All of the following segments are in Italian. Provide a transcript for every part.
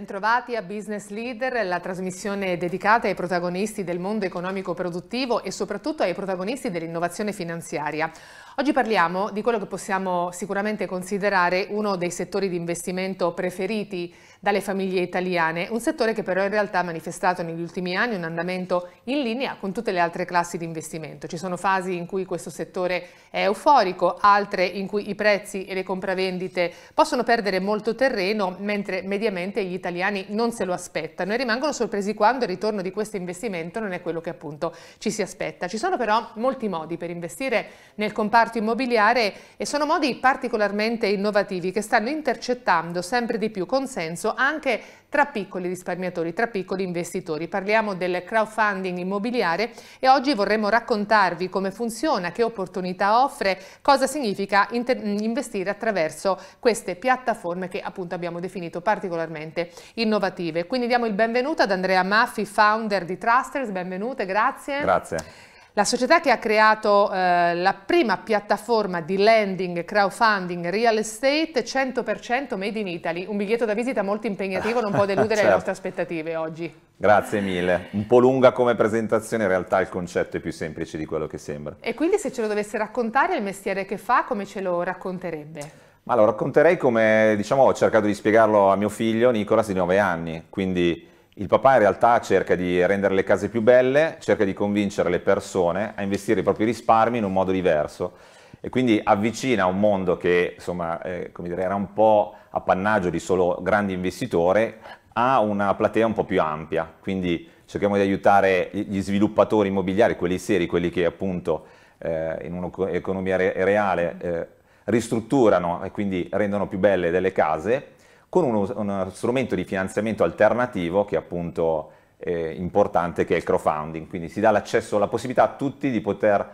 Bentrovati a Business Leader, la trasmissione dedicata ai protagonisti del mondo economico produttivo e soprattutto ai protagonisti dell'innovazione finanziaria. Oggi parliamo di quello che possiamo sicuramente considerare uno dei settori di investimento preferiti dalle famiglie italiane, un settore che però in realtà ha manifestato negli ultimi anni un andamento in linea con tutte le altre classi di investimento. Ci sono fasi in cui questo settore è euforico, altre in cui i prezzi e le compravendite possono perdere molto terreno, mentre mediamente gli italiani non se lo aspettano e rimangono sorpresi quando il ritorno di questo investimento non è quello che appunto ci si aspetta. Ci sono però molti modi per investire nel comparto comparto immobiliare e sono modi particolarmente innovativi che stanno intercettando sempre di più consenso anche tra piccoli risparmiatori, tra piccoli investitori. Parliamo del crowdfunding immobiliare e oggi vorremmo raccontarvi come funziona, che opportunità offre, cosa significa investire attraverso queste piattaforme che appunto abbiamo definito particolarmente innovative. Quindi diamo il benvenuto ad Andrea Maffi, founder di Trusters, benvenute, grazie. Grazie. La società che ha creato eh, la prima piattaforma di lending, crowdfunding, real estate 100% made in Italy, un biglietto da visita molto impegnativo, non può deludere certo. le nostre aspettative oggi. Grazie mille, un po' lunga come presentazione, in realtà il concetto è più semplice di quello che sembra. E quindi se ce lo dovesse raccontare il mestiere che fa, come ce lo racconterebbe? Ma lo racconterei come, diciamo, ho cercato di spiegarlo a mio figlio Nicolas di 9 anni, quindi il papà in realtà cerca di rendere le case più belle, cerca di convincere le persone a investire i propri risparmi in un modo diverso e quindi avvicina un mondo che insomma, eh, dire, era un po' appannaggio di solo grandi investitori a una platea un po' più ampia. Quindi cerchiamo di aiutare gli sviluppatori immobiliari, quelli seri, quelli che appunto eh, in un'economia re- reale eh, ristrutturano e quindi rendono più belle delle case con uno, uno strumento di finanziamento alternativo che è appunto eh, importante che è il crowdfunding, quindi si dà l'accesso, la possibilità a tutti di poter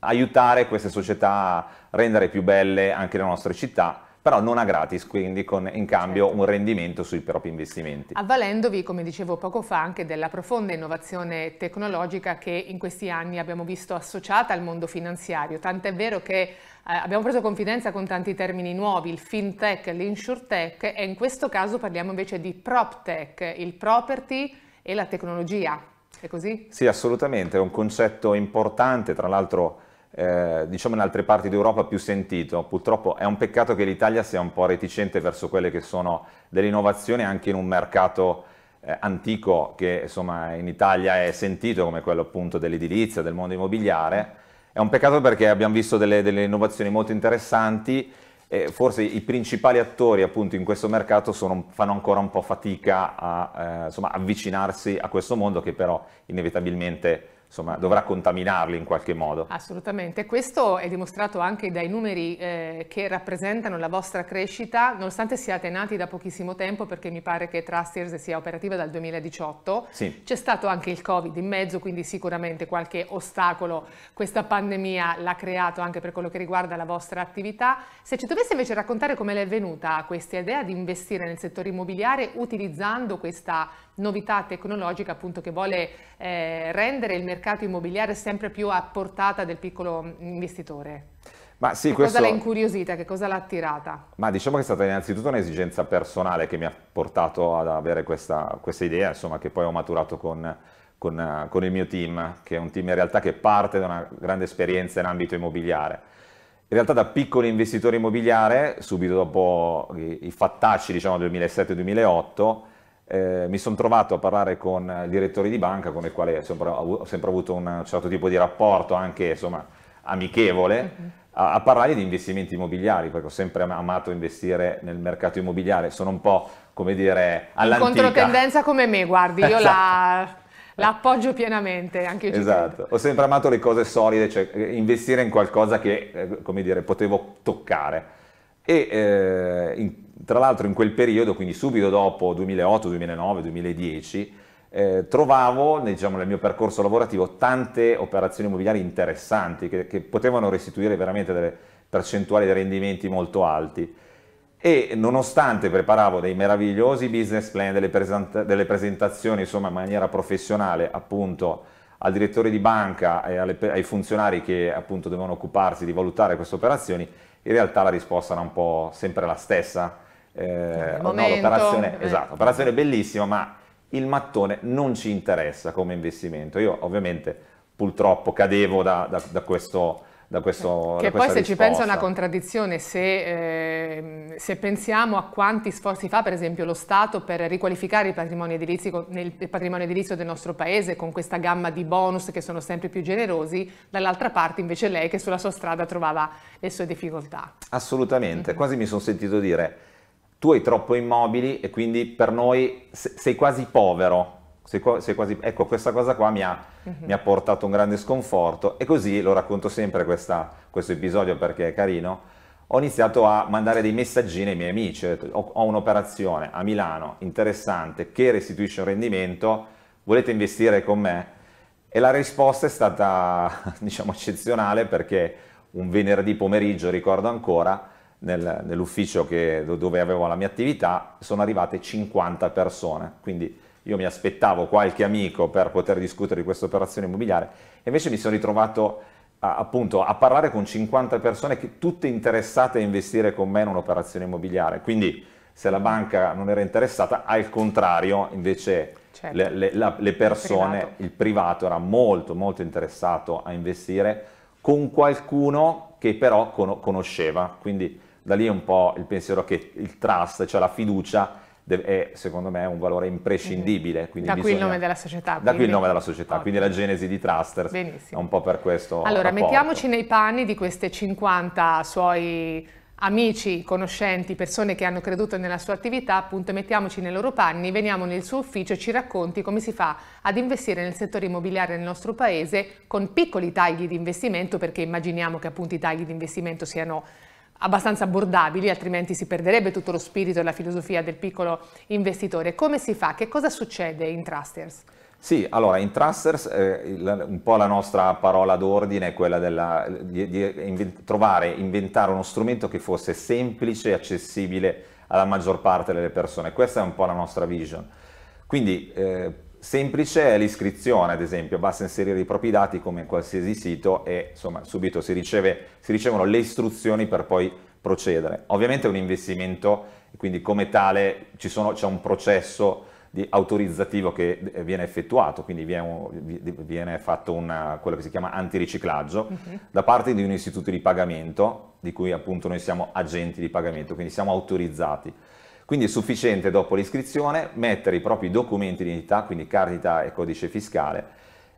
aiutare queste società a rendere più belle anche le nostre città però non a gratis, quindi con in cambio certo. un rendimento sui propri investimenti. Avvalendovi, come dicevo poco fa, anche della profonda innovazione tecnologica che in questi anni abbiamo visto associata al mondo finanziario, tant'è vero che eh, abbiamo preso confidenza con tanti termini nuovi, il fintech, l'insurtech e in questo caso parliamo invece di proptech, il property e la tecnologia. È così? Sì, assolutamente, è un concetto importante, tra l'altro eh, diciamo in altre parti d'Europa più sentito. Purtroppo è un peccato che l'Italia sia un po' reticente verso quelle che sono delle innovazioni anche in un mercato eh, antico che insomma in Italia è sentito come quello appunto dell'edilizia, del mondo immobiliare. È un peccato perché abbiamo visto delle, delle innovazioni molto interessanti e forse i principali attori appunto in questo mercato sono, fanno ancora un po' fatica a eh, insomma, avvicinarsi a questo mondo che però inevitabilmente insomma, dovrà contaminarli in qualche modo. Assolutamente, questo è dimostrato anche dai numeri eh, che rappresentano la vostra crescita, nonostante siate nati da pochissimo tempo, perché mi pare che Trusters sia operativa dal 2018, sì. c'è stato anche il Covid in mezzo, quindi sicuramente qualche ostacolo questa pandemia l'ha creato anche per quello che riguarda la vostra attività. Se ci dovesse invece raccontare come le è venuta questa idea di investire nel settore immobiliare utilizzando questa novità tecnologica appunto che vuole eh, rendere il mercato immobiliare sempre più a portata del piccolo investitore. Ma sì, che questo... cosa l'ha incuriosita, che cosa l'ha attirata? Ma diciamo che è stata innanzitutto un'esigenza personale che mi ha portato ad avere questa, questa idea, insomma, che poi ho maturato con, con, con, il mio team, che è un team in realtà che parte da una grande esperienza in ambito immobiliare. In realtà da piccolo investitore immobiliare, subito dopo i, i fattacci diciamo, 2007-2008, eh, mi sono trovato a parlare con i eh, direttori di banca con i quali ho sempre, ho sempre, avuto un certo tipo di rapporto anche insomma, amichevole. uh a, parlare di investimenti immobiliari, perché ho sempre amato investire nel mercato immobiliare, sono un po' come dire all'antica. In controtendenza come me, guardi, io esatto. la, la, appoggio pienamente, anche io Esatto, ho sempre amato le cose solide, cioè eh, investire in qualcosa che, eh, come dire, potevo toccare. E eh, in, tra l'altro in quel periodo, quindi subito dopo 2008, 2009, 2010, eh, trovavo diciamo, nel mio percorso lavorativo tante operazioni immobiliari interessanti che, che potevano restituire veramente delle percentuali di rendimenti molto alti e nonostante preparavo dei meravigliosi business plan, delle, present- delle presentazioni insomma in maniera professionale appunto al direttore di banca e alle, ai funzionari che appunto dovevano occuparsi di valutare queste operazioni, in realtà la risposta era un po' sempre la stessa, eh, no, l'operazione, eh. esatto, operazione bellissima, ma il mattone non ci interessa come investimento. Io ovviamente purtroppo cadevo da, da, da questo... Questo, eh, che poi se risposta. ci pensa è una contraddizione, se, eh, se, pensiamo a quanti sforzi fa per esempio lo Stato per riqualificare il patrimonio, edilizio, nel, il patrimonio edilizio del nostro paese con questa gamma di bonus che sono sempre più generosi, dall'altra parte invece lei che sulla sua strada trovava le sue difficoltà. Assolutamente, mm-hmm. quasi mi sono sentito dire tu hai troppo immobili e quindi per noi sei quasi povero. Sei, sei quasi, ecco, questa cosa qua mi ha, uh-huh. mi ha, portato un grande sconforto e così lo racconto sempre questa, questo episodio perché è carino. Ho iniziato a mandare dei messaggini ai miei amici, ho, detto, ho un'operazione a Milano interessante che restituisce un rendimento, volete investire con me? E la risposta è stata, diciamo, eccezionale perché un venerdì pomeriggio, ricordo ancora, nel, nell'ufficio che, dove avevo la mia attività, sono arrivate 50 persone, quindi io mi aspettavo qualche amico per poter discutere di questa operazione immobiliare, invece mi sono ritrovato a, appunto a parlare con 50 persone che, tutte interessate a investire con me in un'operazione immobiliare, quindi se la banca non era interessata, al contrario invece... Certo. Le, le, la, le, persone, il privato. il privato era molto molto interessato a investire con qualcuno che però conosceva, quindi da lì è un po' il pensiero che il trust, cioè la fiducia, è secondo me un valore imprescindibile. Mhm. da qui bisogna... il nome della società. Da qui il nome della società, quindi la genesi di Trusters Benissimo. è un po' per questo. Allora, rapporto. mettiamoci nei panni di queste 50 suoi amici, conoscenti, persone che hanno creduto nella sua attività, appunto mettiamoci nei loro panni, veniamo nel suo ufficio e ci racconti come si fa ad investire nel settore immobiliare nel nostro paese con piccoli tagli di investimento, perché immaginiamo che appunto i tagli di investimento siano abbastanza abbordabili, altrimenti si perderebbe tutto lo spirito e la filosofia del piccolo investitore. Come si fa? Che cosa succede in Trusters? Sì, allora in Trusters eh, un po' la nostra parola d'ordine è quella della, di, di invent- trovare, inventare uno strumento che fosse semplice e accessibile alla maggior parte delle persone. Questa è un po' la nostra vision. Quindi eh, Semplice è l'iscrizione, ad esempio, basta inserire i propri dati come in qualsiasi sito e insomma, subito si, riceve, si ricevono le istruzioni per poi procedere. Ovviamente è un investimento, quindi come tale sono, c'è un processo di autorizzativo che eh, viene effettuato, quindi viene, viene fatto una, quello che si chiama antiriciclaggio uh-huh. da parte di un istituto di pagamento di cui appunto noi siamo agenti di pagamento, quindi siamo autorizzati. Quindi è sufficiente dopo l'iscrizione mettere i propri documenti di identità, quindi carta e codice fiscale,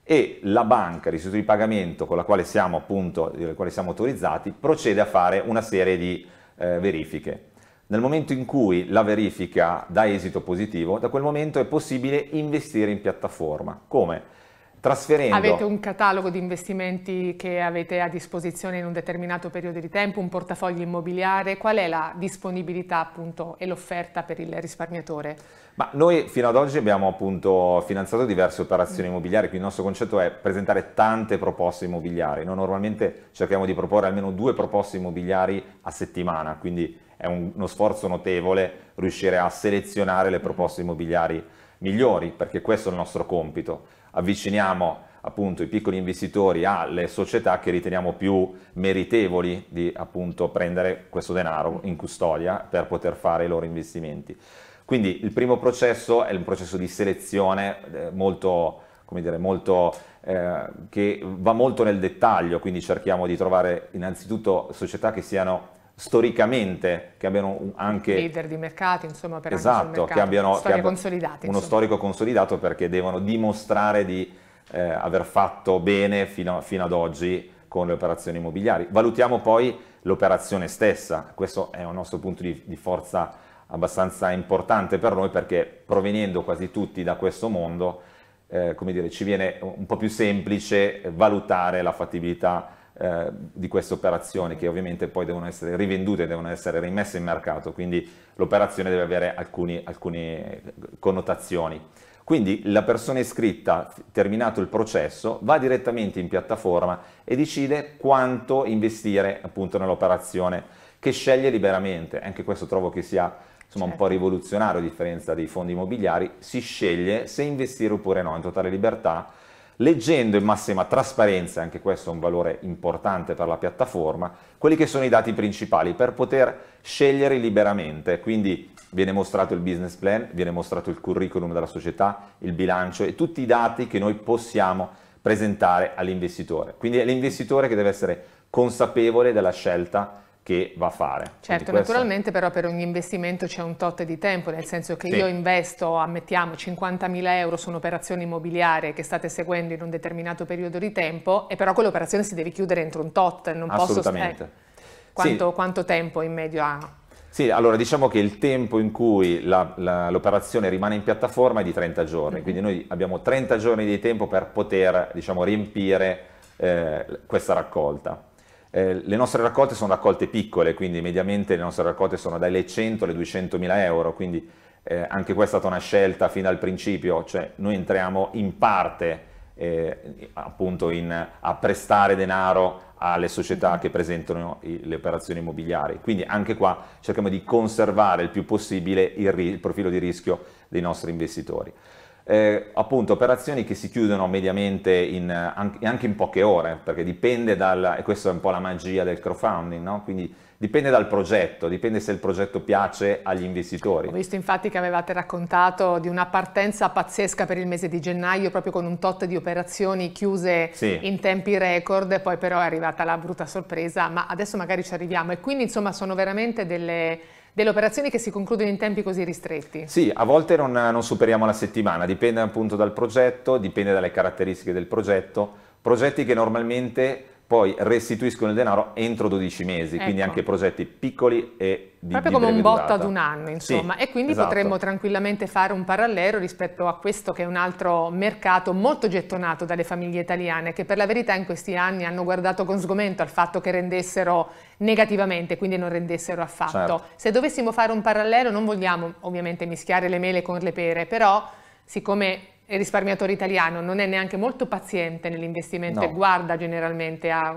e la banca, l'istituto di pagamento con la quale siamo, appunto, quale siamo autorizzati, procede a fare una serie di eh, verifiche. Nel momento in cui la verifica dà esito positivo, da quel momento è possibile investire in piattaforma. Come? trasferendo. Avete un catalogo di investimenti che avete a disposizione in un determinato periodo di tempo, un portafoglio immobiliare, qual è la disponibilità appunto e l'offerta per il risparmiatore? Ma noi fino ad oggi abbiamo appunto finanziato diverse operazioni mm. immobiliari, quindi il nostro concetto è presentare tante proposte immobiliari, noi normalmente cerchiamo di proporre almeno due proposte immobiliari a settimana, quindi è un, uno sforzo notevole riuscire a selezionare le mm. proposte immobiliari migliori, perché questo è il nostro compito avviciniamo appunto i piccoli investitori alle società che riteniamo più meritevoli di appunto prendere questo denaro in custodia per poter fare i loro investimenti. Quindi il primo processo è un processo di selezione eh, molto, come dire, molto, eh, che va molto nel dettaglio, quindi cerchiamo di trovare innanzitutto società che siano storicamente, che abbiano anche... Leader di mercati, insomma, per esatto, mercato, che abbiano, che abbiano uno insomma. storico consolidato perché devono dimostrare di eh, aver fatto bene fino, fino, ad oggi con le operazioni immobiliari. Valutiamo poi l'operazione stessa, questo è un nostro punto di, di forza abbastanza importante per noi perché provenendo quasi tutti da questo mondo, eh, come dire, ci viene un po' più semplice valutare la fattibilità eh, di queste operazioni che ovviamente poi devono essere rivendute, devono essere rimesse in mercato, quindi l'operazione deve avere alcuni, alcune connotazioni. Quindi la persona iscritta, terminato il processo, va direttamente in piattaforma e decide quanto investire appunto nell'operazione che sceglie liberamente. Anche questo trovo che sia insomma, certo. un po' certo. rivoluzionario a differenza dei fondi immobiliari. Si sceglie se investire oppure no, in totale libertà leggendo in massima trasparenza, anche questo è un valore importante per la piattaforma, quelli che sono i dati principali per poter scegliere liberamente. Quindi viene mostrato il business plan, viene mostrato il curriculum della società, il bilancio e tutti i dati che noi possiamo presentare all'investitore. Quindi è l'investitore che deve essere consapevole della scelta che va a fare. Certo, questo... naturalmente però per ogni investimento c'è un tot di tempo, nel senso che sì. io investo, ammettiamo, 50.000 euro su un'operazione immobiliare che state seguendo in un determinato periodo di tempo e però quell'operazione si deve chiudere entro un tot, non posso... Eh, quanto, sì. quanto tempo in medio ha? Sì, allora diciamo che il tempo in cui la, la, l'operazione rimane in piattaforma è di 30 giorni, mm-hmm. quindi noi abbiamo 30 giorni di tempo per poter diciamo, riempire eh, questa raccolta. Eh, le nostre raccolte sono raccolte piccole, quindi mediamente le nostre raccolte sono dalle 100 alle 200 mila euro, quindi eh, anche questa è stata una scelta fin dal principio, cioè noi entriamo in parte eh, appunto in, a prestare denaro alle società che presentano i, le operazioni immobiliari. Quindi anche qua cerchiamo di conservare il più possibile il, il profilo di rischio dei nostri investitori eh, appunto operazioni che si chiudono mediamente in, anche in poche ore, perché dipende dal, e questa è un po' la magia del crowdfunding, no? quindi dipende dal progetto, dipende se il progetto piace agli investitori. Ho visto infatti che avevate raccontato di una partenza pazzesca per il mese di gennaio, proprio con un tot di operazioni chiuse sì. in tempi record, poi però è arrivata la brutta sorpresa, ma adesso magari ci arriviamo e quindi insomma sono veramente delle delle operazioni che si concludono in tempi così ristretti? Sì, a volte non, non superiamo la settimana, dipende appunto dal progetto, dipende dalle caratteristiche del progetto, progetti che normalmente poi restituiscono il denaro entro 12 mesi, ecco. quindi anche progetti piccoli e di Proprio di come un botto ad un anno, insomma. Sì, e quindi esatto. potremmo tranquillamente fare un parallelo rispetto a questo che è un altro mercato molto gettonato dalle famiglie italiane, che per la verità in questi anni hanno guardato con sgomento al fatto che rendessero negativamente, quindi non rendessero affatto. Certo. Se dovessimo fare un parallelo, non vogliamo ovviamente mischiare le mele con le pere, però siccome il risparmiatore italiano non è neanche molto paziente nell'investimento no. e guarda generalmente a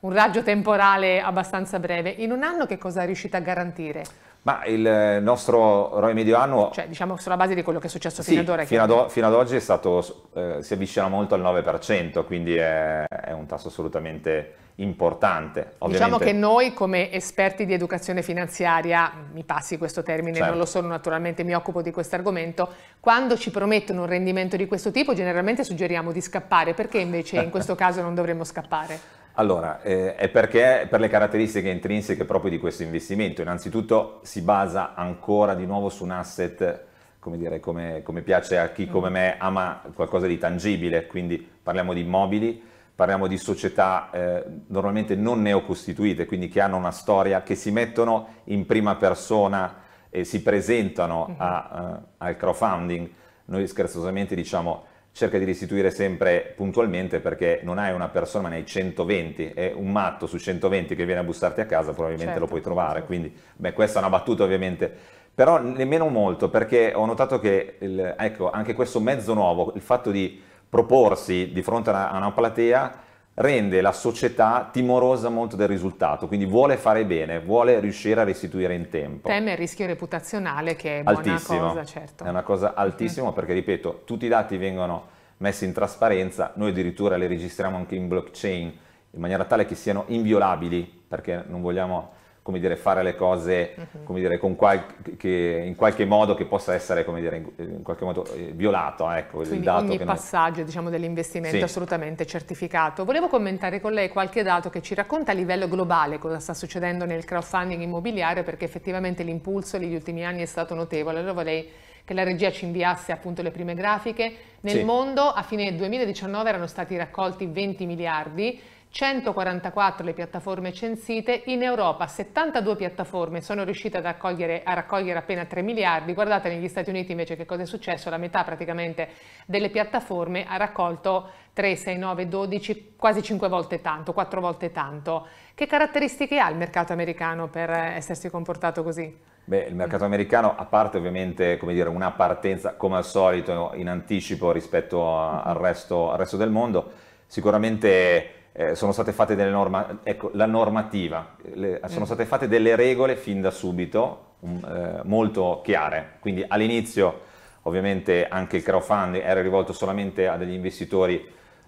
un raggio temporale abbastanza breve. In un anno che cosa è riuscito a garantire? Ma il nostro ROI medio anno... Cioè, diciamo sulla base di quello che è successo sì, fino ad ora. Fino ad, fino ad oggi stato, eh, si avvicina molto al 9%, quindi è, è un tasso assolutamente importante. Diciamo ovviamente. Diciamo che noi come esperti di educazione finanziaria, mi passi questo termine, certo. non lo sono naturalmente, mi occupo di questo argomento, quando ci promettono un rendimento di questo tipo generalmente suggeriamo di scappare, perché invece in questo caso non dovremmo scappare? Allora, eh, è perché per le caratteristiche intrinseche proprio di questo investimento, innanzitutto si basa ancora di nuovo su un asset come, dire, come, come piace a chi come mm. me ama qualcosa di tangibile, quindi parliamo di immobili, parliamo di società eh, normalmente non neocostituite, quindi che hanno una storia, che si mettono in prima persona e si presentano uh-huh. a, uh, al crowdfunding. Noi scherzosamente diciamo cerca di restituire sempre puntualmente perché non hai una persona ma ne hai 120 è un matto su 120 che viene a bussarti a casa probabilmente certo, lo puoi trovare, certo. quindi beh, questa è una battuta ovviamente, però nemmeno molto perché ho notato che il, ecco, anche questo mezzo nuovo, il fatto di proporsi di fronte a una platea rende la società timorosa molto del risultato, quindi vuole fare bene, vuole riuscire a restituire in tempo. Teme il rischio reputazionale che è altissimo. cosa, certo. È una cosa mhm. altissima mm perché, ripeto, tutti i dati vengono messi in trasparenza, noi addirittura li registriamo anche in blockchain, in maniera tale che siano inviolabili, perché non vogliamo come dire, fare le cose mhm. come dire, con qual- che, in qualche modo che possa essere come dire, in, qualche modo eh, violato. Ecco, Quindi il dato ogni passaggio non... diciamo, dell'investimento sì. assolutamente certificato. Volevo commentare con lei qualche dato che ci racconta a livello globale cosa sta succedendo nel crowdfunding immobiliare perché effettivamente l'impulso negli ultimi anni è stato notevole. Allora vorrei che la regia ci inviasse appunto le prime grafiche. Nel sì. mondo a fine 2019 erano stati raccolti 20 miliardi 144 le piattaforme censite, in Europa 72 piattaforme sono riuscite raccogliere, a raccogliere appena 3 miliardi, guardate negli Stati Uniti invece che cosa è successo, la metà praticamente delle piattaforme ha raccolto 3, 6, 9, 12, quasi 5 volte tanto, 4 volte tanto. Che caratteristiche ha il mercato americano per essersi comportato così? Beh, il mercato americano, a parte ovviamente dire, una partenza come al solito in anticipo rispetto a, al, resto, al resto del mondo, sicuramente eh, sono state fatte delle norma, ecco, la normativa, le, sono mm. state fatte delle regole fin da subito um, eh, molto chiare, quindi all'inizio ovviamente anche il crowdfunding era rivolto solamente a degli investitori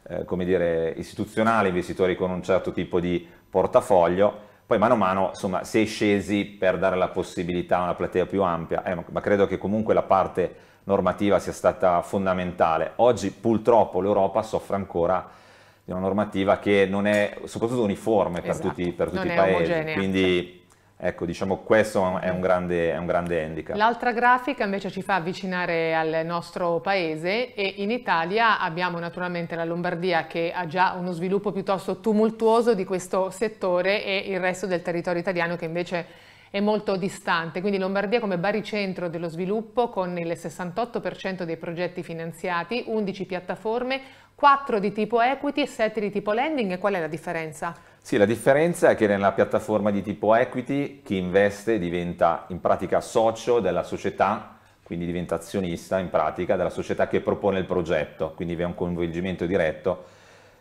eh, come dire, istituzionali, investitori con un certo tipo di portafoglio, poi mano a mano insomma, si è scesi per dare la possibilità a una platea più ampia, eh, ma, ma credo che comunque la parte normativa sia stata fondamentale. Oggi purtroppo l'Europa soffre ancora di una normativa che non è soprattutto uniforme per esatto. tutti, per tutti i paesi. Omogenea. Quindi Ecco, diciamo questo è un mm. grande, è un grande handicap. L'altra grafica invece ci fa avvicinare al nostro paese e in Italia abbiamo naturalmente la Lombardia che ha già uno sviluppo piuttosto tumultuoso di questo settore e il resto del territorio italiano che invece è molto distante. Quindi Lombardia come baricentro dello sviluppo con il 68% dei progetti finanziati, 11 piattaforme, 4 di tipo equity e 7 di tipo lending e qual è la differenza? Sì, la differenza è che nella piattaforma di tipo equity chi investe diventa in pratica socio della società, quindi diventa azionista in pratica della società che propone il progetto, quindi vi è un coinvolgimento diretto,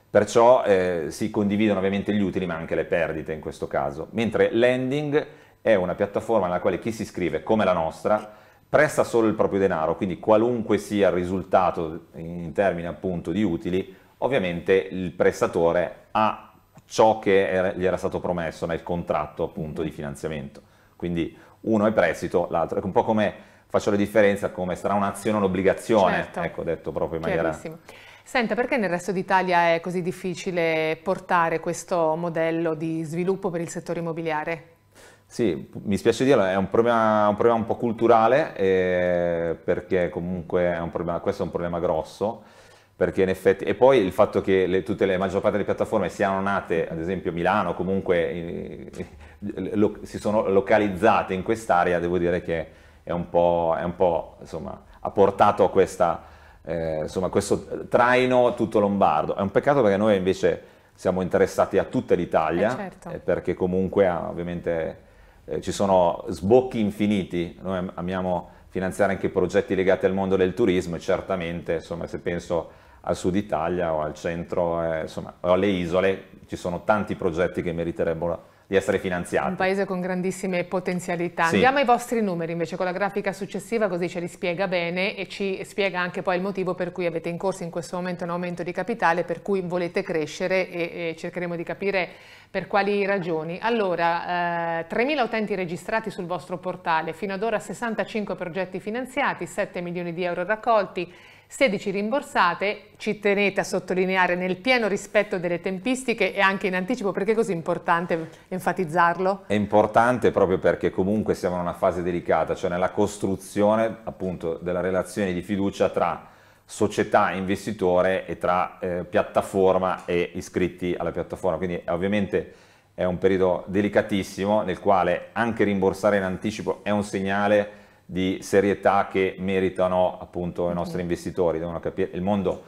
perciò eh, si condividono ovviamente gli utili ma anche le perdite in questo caso, mentre lending è una piattaforma nella quale chi si iscrive come la nostra presta solo il proprio denaro, quindi qualunque sia il risultato in termini appunto di utili, ovviamente il prestatore ha ciò che era, gli era stato promesso nel contratto appunto di finanziamento. Quindi uno è prestito, l'altro è un po' come faccio la differenza come sarà un'azione o un'obbligazione, certo. ecco detto proprio in maniera... Senta, perché nel resto d'Italia è così difficile portare questo modello di sviluppo per il settore immobiliare? Sì, mi spiace dirlo, è un problema un, problema un po' culturale eh, perché comunque è problema, questo è un problema grosso perché in effetti, e poi il fatto che le, tutte le maggior parte delle piattaforme siano nate, ad esempio Milano, comunque eh, lo, si sono localizzate in quest'area, devo dire che è un po', è un po' insomma, ha portato a questa, eh, insomma, questo traino tutto lombardo. È un peccato perché noi invece siamo interessati a tutta l'Italia, eh certo. Eh, perché comunque ah, ovviamente eh, ci sono sbocchi infiniti, noi amiamo finanziare anche progetti legati al mondo del turismo e certamente insomma, se penso al sud Italia o al centro eh, insomma, o alle isole ci sono tanti progetti che meriterebbero di essere finanziati. Un paese con grandissime potenzialità. Sì. Andiamo ai vostri numeri invece con la grafica successiva così ce li spiega bene e ci spiega anche poi il motivo per cui avete in corso in questo momento un aumento di capitale per cui volete crescere e, e cercheremo di capire per quali ragioni. Allora, eh, 3.000 utenti registrati sul vostro portale, fino ad ora 65 progetti finanziati, 7 milioni di euro raccolti, 16 rimborsate, ci tenete a sottolineare nel pieno rispetto delle tempistiche e anche in anticipo, perché è così importante enfatizzarlo? È importante proprio perché comunque siamo in una fase delicata, cioè nella costruzione appunto della relazione di fiducia tra società investitore e tra eh, piattaforma e iscritti alla piattaforma. Quindi eh, ovviamente è un periodo delicatissimo nel quale anche rimborsare in anticipo è un segnale di serietà che meritano appunto i nostri investitori, devono capire il mondo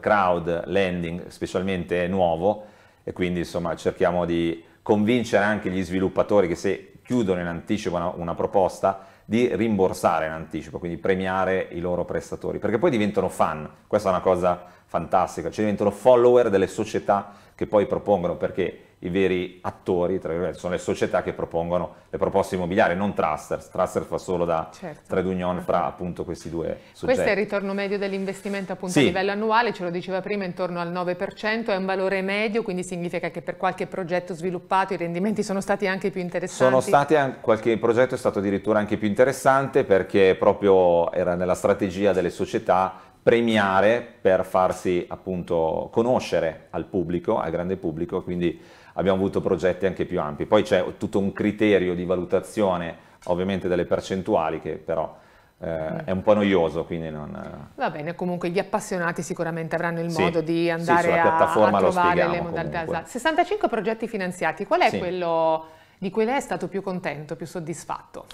crowd lending specialmente è nuovo e quindi insomma cerchiamo di convincere anche gli sviluppatori che se chiudono in anticipo una, una proposta di rimborsare in anticipo, quindi premiare i loro prestatori, perché poi diventano fan, questa è una cosa fantastica, cioè diventano follower delle società che poi propongono perché i veri attori, sono le società che propongono le proposte immobiliari, non Trusters. Trusters fa solo da certo. trade union fra appunto questi due soggetti. Questo è il ritorno medio dell'investimento appunto sì. a livello annuale, ce lo diceva prima, intorno al 9%, è un valore medio, quindi significa che per qualche progetto sviluppato i rendimenti sono stati anche più interessanti. Sono stati, qualche progetto è stato addirittura anche più interessante perché proprio era nella strategia delle società premiare per farsi appunto conoscere al pubblico, al grande pubblico, quindi abbiamo avuto progetti anche più ampi. Poi c'è tutto un criterio di valutazione, ovviamente delle percentuali, che però eh, è un po' noioso, quindi non... Eh. Va bene, comunque gli appassionati sicuramente avranno il modo sì, di andare sì, a, a trovare le modalità. Comunque. 65 esatto. progetti finanziati, qual è sì. quello di cui lei è stato più contento, più soddisfatto?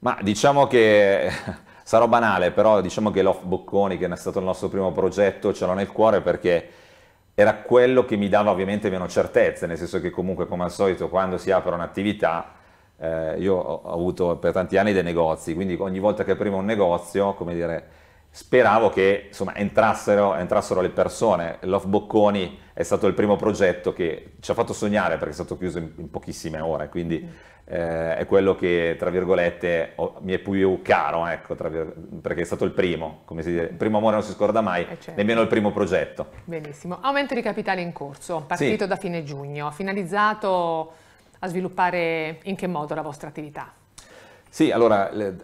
Ma diciamo che... Sarò banale, però diciamo che l'Off Bocconi, che è stato il nostro primo progetto, ce l'ho nel cuore perché era quello che mi dava ovviamente meno certezze, nel senso che comunque come al solito quando si apre un'attività, eh, io ho avuto per tanti anni dei negozi, quindi ogni volta che aprivo un negozio, come dire, speravo che insomma, entrassero, entrassero, le persone. L'Off Bocconi è stato il primo progetto che ci ha fatto sognare perché è stato chiuso in, in pochissime ore, quindi mm. eh, è quello che, tra virgolette, ho, mi è più caro, ecco, perché è stato il primo, come si dice, il primo amore non si scorda mai, eh certo. nemmeno il primo progetto. Benissimo. Aumento di capitale in corso, partito sì. da fine giugno, finalizzato a sviluppare in che modo la vostra attività? Sì, allora... Le,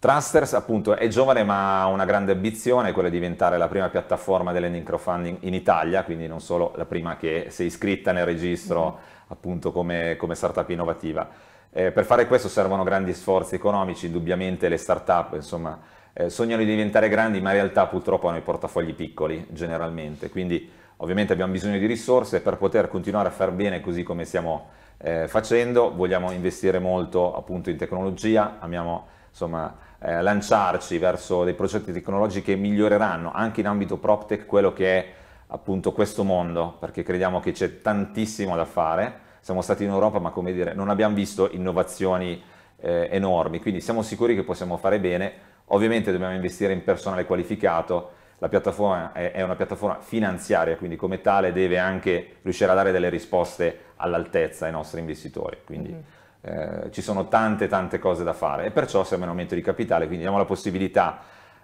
Trusters appunto è giovane ma ha una grande ambizione, quella di diventare la prima piattaforma dell'ending crowdfunding in Italia, quindi non solo la prima che si è iscritta nel registro mm-hmm. appunto come, come, startup innovativa. Eh, per fare questo servono grandi sforzi economici, indubbiamente le startup insomma eh, sognano di diventare grandi ma in realtà purtroppo hanno i portafogli piccoli generalmente, quindi ovviamente abbiamo bisogno di risorse per poter continuare a far bene così come stiamo eh, facendo, vogliamo investire molto appunto in tecnologia, amiamo insomma, eh, lanciarci verso dei progetti tecnologici che miglioreranno anche in ambito PropTech quello che è appunto questo mondo, perché crediamo che c'è tantissimo da fare. Siamo stati in Europa, ma come dire, non abbiamo visto innovazioni eh, enormi, quindi siamo sicuri che possiamo fare bene. Ovviamente dobbiamo investire in personale qualificato, la piattaforma è, è una piattaforma finanziaria, quindi come tale deve anche riuscire a dare delle risposte all'altezza ai nostri investitori. Quindi, mm-hmm eh, ci sono tante tante cose da fare e perciò siamo in aumento di capitale, quindi diamo la possibilità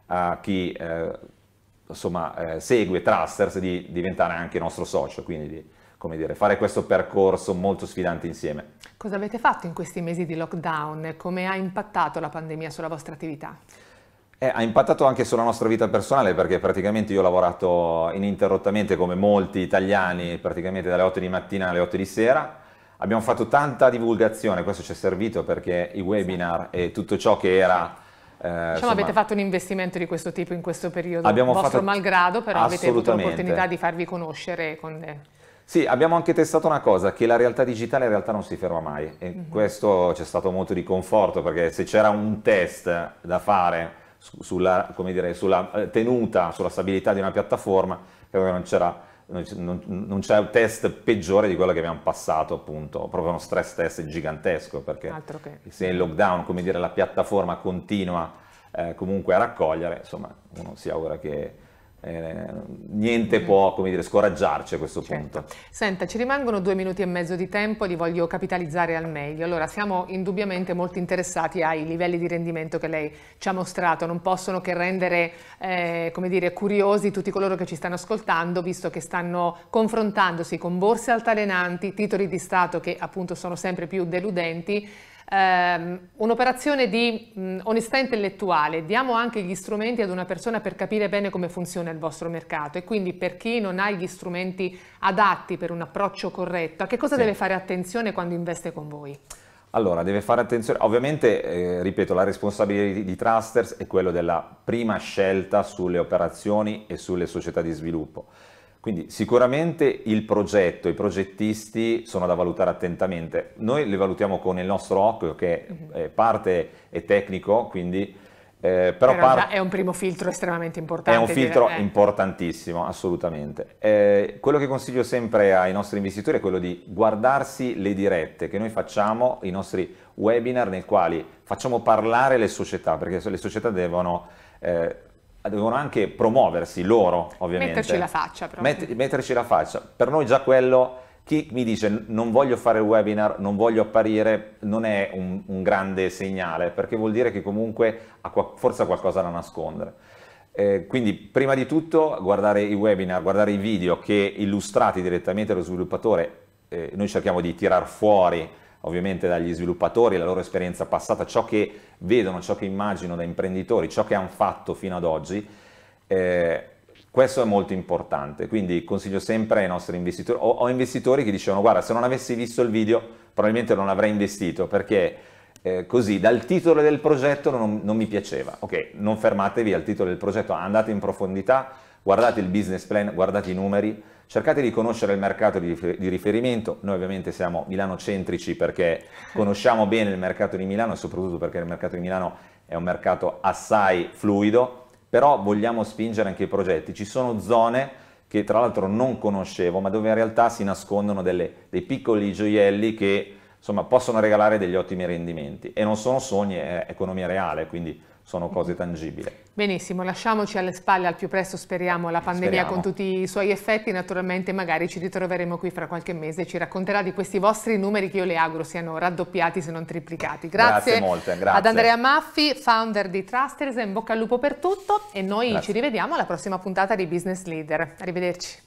a chi eh, insomma, eh, segue Trusters di diventare anche nostro socio, quindi di come dire, fare questo percorso molto sfidante insieme. Cosa avete fatto in questi mesi di lockdown? Come ha impattato la pandemia sulla vostra attività? Eh, ha impattato anche sulla nostra vita personale perché praticamente io ho lavorato ininterrottamente come molti italiani, praticamente dalle 8 di mattina alle 8 di sera, Abbiamo fatto tanta divulgazione, questo ci è servito perché i webinar e tutto ciò che era... Eh, diciamo insomma, avete fatto un investimento di questo tipo in questo periodo, abbiamo vostro fatto... malgrado, però avete avuto l'opportunità di farvi conoscere con... Le... Sì, abbiamo anche testato una cosa, che la realtà digitale in realtà non si ferma mai e mm-hmm. questo c'è stato molto di conforto perché se c'era un test da fare sulla, dire, sulla eh, tenuta, sulla stabilità di una piattaforma, credo che non c'era non, non c'è un test peggiore di quello che abbiamo passato appunto, proprio uno stress test gigantesco perché se in lockdown come dire la piattaforma continua eh, comunque a raccogliere, insomma uno si augura che eh, niente può dire, scoraggiarci a questo certo. punto. Senta, ci rimangono due minuti e mezzo di tempo, li voglio capitalizzare al meglio. Allora, siamo indubbiamente molto interessati ai livelli di rendimento che lei ci ha mostrato, non possono che rendere eh, dire, curiosi tutti coloro che ci stanno ascoltando, visto che stanno confrontandosi con borse altalenanti, titoli di Stato che appunto sono sempre più deludenti ehm, un'operazione di mh, onestà intellettuale, diamo anche gli strumenti ad una persona per capire bene come funziona il vostro mercato e quindi per chi non ha gli strumenti adatti per un approccio corretto, a che cosa sì. deve fare attenzione quando investe con voi? Allora, deve fare attenzione, ovviamente, eh, ripeto, la responsabilità di Trusters è quella della prima scelta sulle operazioni e sulle società di sviluppo. Quindi sicuramente il progetto, i progettisti sono da valutare attentamente. Noi li valutiamo con il nostro occhio che eh, parte è tecnico, quindi eh, però, però par- è un primo filtro estremamente importante. È un filtro dire, eh. importantissimo, assolutamente. Eh, quello che consiglio sempre ai nostri investitori è quello di guardarsi le dirette che noi facciamo, i nostri webinar nei quali facciamo parlare le società, perché le società devono eh, devono anche promuoversi loro, ovviamente. Metterci la faccia, però. Met- metterci la faccia. Per noi già quello, chi mi dice non voglio fare il webinar, non voglio apparire, non è un, un grande segnale, perché vuol dire che comunque ha qua- forse ha qualcosa da nascondere. Eh, quindi prima di tutto guardare i webinar, guardare i video che illustrati direttamente dallo sviluppatore, eh, noi cerchiamo di tirar fuori ovviamente dagli sviluppatori, la loro esperienza passata, ciò che vedono, ciò che immagino da imprenditori, ciò che hanno fatto fino ad oggi. Eh, questo è molto importante, quindi consiglio sempre ai nostri investitori, ho, ho, investitori che dicevano guarda se non avessi visto il video probabilmente non avrei investito perché eh, così dal titolo del progetto non, non, mi piaceva. Ok, non fermatevi al titolo del progetto, andate in profondità, guardate il business plan, guardate i numeri, Cercate di conoscere il mercato di riferimento, noi ovviamente siamo milanocentrici perché conosciamo bene il mercato di Milano e soprattutto perché il mercato di Milano è un mercato assai fluido, però vogliamo spingere anche i progetti. Ci sono zone che tra l'altro non conoscevo, ma dove in realtà si nascondono delle, dei piccoli gioielli che insomma, possono regalare degli ottimi rendimenti e non sono sogni, è economia reale, quindi sono cose tangibili. Benissimo, lasciamoci alle spalle al più presto, speriamo, la pandemia speriamo. con tutti i suoi effetti, naturalmente magari ci ritroveremo qui fra qualche mese e ci racconterà di questi vostri numeri che io le auguro siano raddoppiati se non triplicati. Grazie, grazie molte, grazie. ad Andrea Maffi, founder di Trusters, in bocca al lupo per tutto e noi grazie. ci rivediamo alla prossima puntata di Business Leader. Arrivederci.